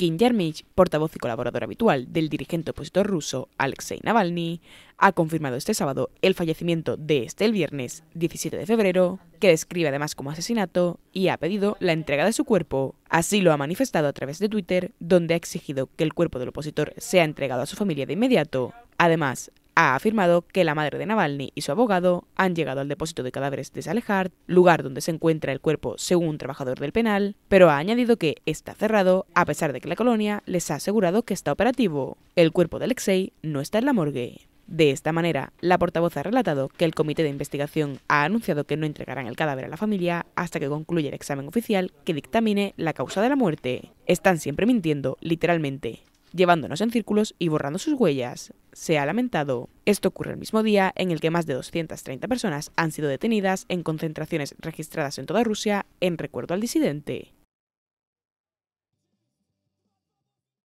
Kim Yermich, portavoz y colaborador habitual del dirigente opositor ruso Alexei Navalny, ha confirmado este sábado el fallecimiento de este el viernes 17 de febrero, que describe además como asesinato y ha pedido la entrega de su cuerpo. Así lo ha manifestado a través de Twitter, donde ha exigido que el cuerpo del opositor sea entregado a su familia de inmediato. Además, ha afirmado que la madre de Navalny y su abogado han llegado al depósito de cadáveres de Salehard, lugar donde se encuentra el cuerpo según un trabajador del penal, pero ha añadido que está cerrado a pesar de que la colonia les ha asegurado que está operativo. El cuerpo de Alexei no está en la morgue. De esta manera, la portavoz ha relatado que el comité de investigación ha anunciado que no entregarán el cadáver a la familia hasta que concluya el examen oficial que dictamine la causa de la muerte. Están siempre mintiendo, literalmente llevándonos en círculos y borrando sus huellas. Se ha lamentado. Esto ocurre el mismo día en el que más de 230 personas han sido detenidas en concentraciones registradas en toda Rusia en recuerdo al disidente.